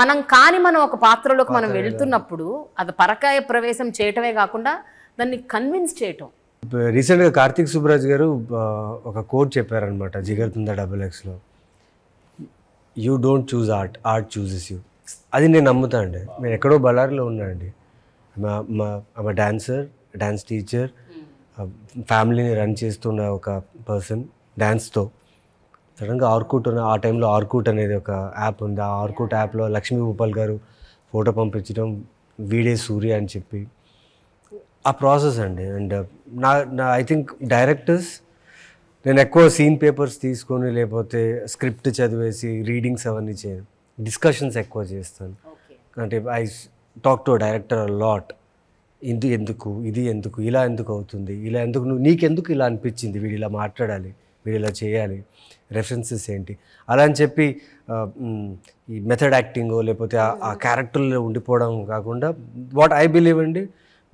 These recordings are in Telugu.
మనం కాని మనం ఒక పాత్రలోకి మనం వెళ్తున్నప్పుడు అది పరకాయ ప్రవేశం చేయటమే కాకుండా దాన్ని కన్విన్స్ చేయటం రీసెంట్గా కార్తీక్ సుబ్రాజ్ గారు ఒక కోట్ చెప్పారనమాట జిగర్తుంద డబుల్ ఎక్స్లో you don't choose art art chooses you అది నేను నమ్ముతా అండి నేను ఎక్కడో బళ్ళారిలో ఉన్నా అండి మా మా డాన్సర్ డాన్స్ టీచర్ ఫ్యామిలీని రన్ చేస్తున్న ఒక పర్సన్ డ్యాన్స్తో సడన్గా ఆర్కూట్ ఆ టైంలో ఆర్కూట్ అనేది ఒక యాప్ ఉంది ఆ ఆర్కూట్ యాప్లో లక్ష్మీ భూపాల్ గారు ఫోటో పంపించడం వీడే సూర్య అని చెప్పి ఆ ప్రాసెస్ అండి అండ్ నా నా ఐ థింక్ డైరెక్టర్స్ నేను ఎక్కువ సీన్ పేపర్స్ తీసుకొని లేకపోతే స్క్రిప్ట్ చదివేసి రీడింగ్స్ అవన్నీ చేయను డిస్కషన్స్ ఎక్కువ చేస్తాను అంటే I talk to director lot ఇది ఎందుకు ఇది ఎందుకు ఇలా ఎందుకు అవుతుంది ఇలా ఎందుకు నువ్వు నీకెందుకు ఇలా అనిపించింది వీడు ఇలా మాట్లాడాలి మీరు ఇలా చేయాలి రెఫరెన్సెస్ ఏంటి అలా అని చెప్పి ఈ మెథడ్ యాక్టింగ్ లేకపోతే ఆ క్యారెక్టర్లో ఉండిపోవడం కాకుండా వాట్ ఐ బిలీవ్ అండి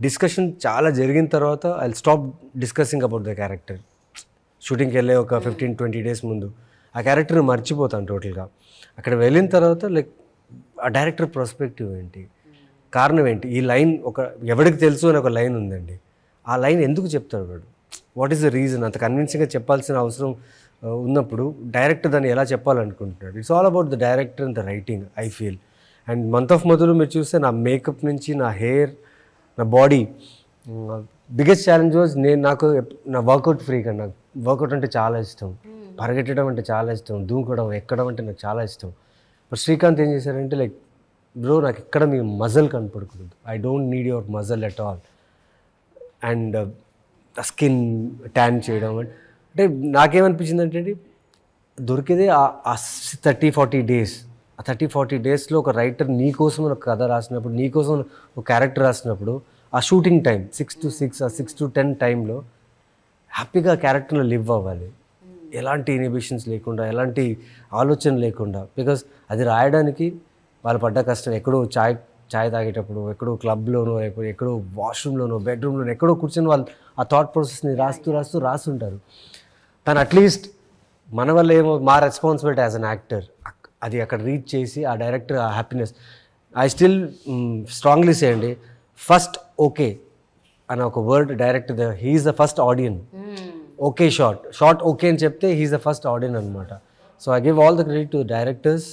డిస్కషన్ చాలా జరిగిన తర్వాత I stop discussing about the character షూటింగ్కి వెళ్ళే ఒక ఫిఫ్టీన్ ట్వంటీ డేస్ ముందు ఆ క్యారెక్టర్ మర్చిపోతాను టోటల్గా అక్కడ వెళ్ళిన తర్వాత లైక్ ఆ డైరెక్టర్ ప్రాస్పెక్టివ్ ఏంటి కారణం ఏంటి ఈ లైన్ ఒక ఎవరికి తెలుసు అని ఒక లైన్ ఉందండి ఆ లైన్ ఎందుకు చెప్తాడు వాడు వాట్ ఈస్ ద రీజన్ అంత కన్విన్సింగ్గా చెప్పాల్సిన అవసరం ఉన్నప్పుడు డైరెక్ట్ దాన్ని ఎలా చెప్పాలనుకుంటున్నాడు it's all about the director and the writing I feel and month of మధులు మీరు చూస్తే నా మేకప్ నుంచి నా హెయిర్ నా బాడీ బిగ్గెస్ట్ ఛాలెంజ్ వాజ్ నేను నాకు నా వర్కౌట్ ఫ్రీగా నాకు వర్కౌట్ అంటే చాలా ఇష్టం hmm. పరిగెట్టడం అంటే చాలా ఇష్టం దూకడం ఎక్కడం అంటే నాకు చాలా ఇష్టం బట్ శ్రీకాంత్ ఏం చేశారంటే లైక్ బ్రో నాకు ఎక్కడ మీ మజల్ కనపడకూడదు I don't need your muscle at all and skin tan చేయడం అంటే నాకేమనిపించింది అంటే దొరికేదే ఆ థర్టీ ఫార్టీ డేస్ ఆ థర్టీ ఫార్టీ డేస్లో ఒక రైటర్ నీకోసం ఒక కథ రాసినప్పుడు నీకోసం ఒక క్యారెక్టర్ రాసినప్పుడు ఆ shooting time six to six ఆ సిక్స్ టు టెన్ టైంలో హ్యాపీగా క్యారెక్టర్లో లివ్ అవ్వాలి ఎలాంటి ఇనిబిషన్స్ లేకుండా ఎలాంటి ఆలోచన లేకుండా బికాస్ అది రాయడానికి వాళ్ళు పడ్డ కష్టం ఎక్కడో చాయ్ ఛాయ్ తాగేటప్పుడు ఎక్కడో క్లబ్లోనో లేకపోతే ఎక్కడో వాష్రూమ్లోనో బెడ్రూమ్లోనో ఎక్కడో కూర్చొని వాళ్ళు ఆ థాట్ ప్రాసెస్ని రాస్తూ రాస్తూ రాస్తుంటారు తను అట్లీస్ట్ మన వల్ల ఏమో మా రెస్పాన్సిబిలిటీ యాజ్ అన్ యాక్టర్ అది అక్కడ రీచ్ చేసి ఆ డైరెక్టర్ ఆ హ్యాపీనెస్ ఐ స్టిల్ స్ట్రాంగ్లీ చేయండి ఫస్ట్ ఓకే అని ఒక word director he's the first audience okay shot shot okay అని చెప్తే హీఈస్ ద ఫస్ట్ ఆడియన్ అనమాట so I give all the credit to directors